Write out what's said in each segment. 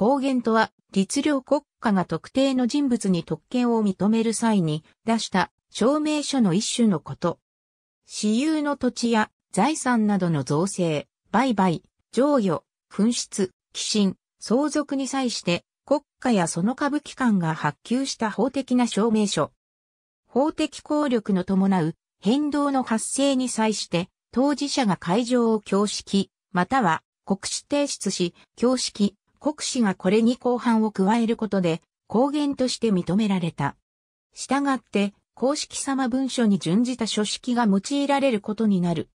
公言とは、律令国家が特定の人物に特権を認める際に出した証明書の一種のこと。私有の土地や財産などの造成、売買、譲与、紛失、寄進、相続に際して国家やその部機関が発給した法的な証明書。法的効力の伴う変動の発生に際して当事者が会場を教式、または国史提出し、教式、国史がこれに後半を加えることで、公言として認められた。したがって、公式様文書に準じた書式が用いられることになる。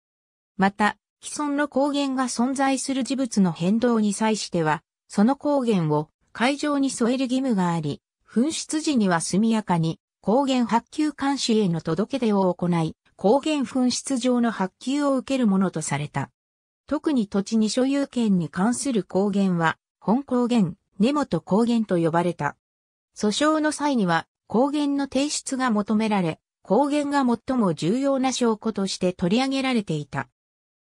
また、既存の公言が存在する事物の変動に際しては、その公言を会場に添える義務があり、紛失時には速やかに公言発給監視への届け出を行い、公言紛失上の発給を受けるものとされた。特に土地に所有権に関する公言は、本高原、根本高原と呼ばれた。訴訟の際には、高原の提出が求められ、高原が最も重要な証拠として取り上げられていた。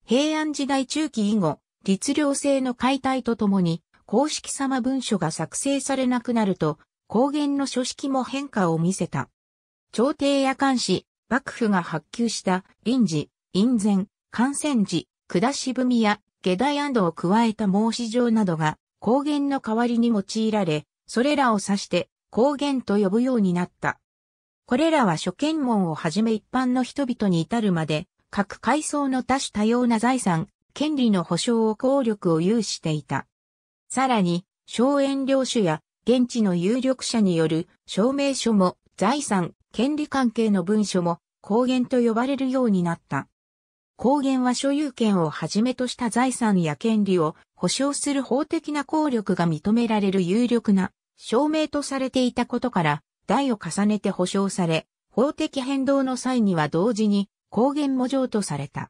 平安時代中期以後、律令制の解体とともに、公式様文書が作成されなくなると、高原の書式も変化を見せた。朝廷や監視、幕府が発給した臨時、院前、感染時、下し文や下大安堵を加えた申し状などが高原の代わりに用いられ、それらを指して高原と呼ぶようになった。これらは諸見門をはじめ一般の人々に至るまで、各階層の多種多様な財産、権利の保障を効力を有していた。さらに、荘園領主や現地の有力者による証明書も財産、権利関係の文書も高原と呼ばれるようになった。公原は所有権をはじめとした財産や権利を保障する法的な効力が認められる有力な証明とされていたことから、代を重ねて保障され、法的変動の際には同時に公原も譲渡された。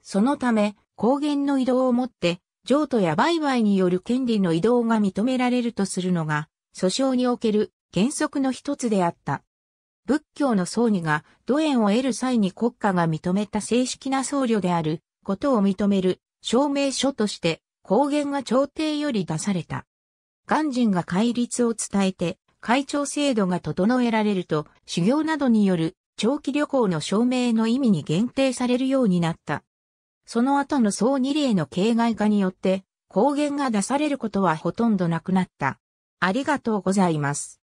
そのため、公原の移動をもって、譲渡や売買による権利の移動が認められるとするのが、訴訟における原則の一つであった。仏教の僧侶が土縁を得る際に国家が認めた正式な僧侶であることを認める証明書として公言が朝廷より出された。鑑人が戒律を伝えて会長制度が整えられると修行などによる長期旅行の証明の意味に限定されるようになった。その後の総二例の形骸化によって、公言が出されることはほとんどなくなった。ありがとうございます。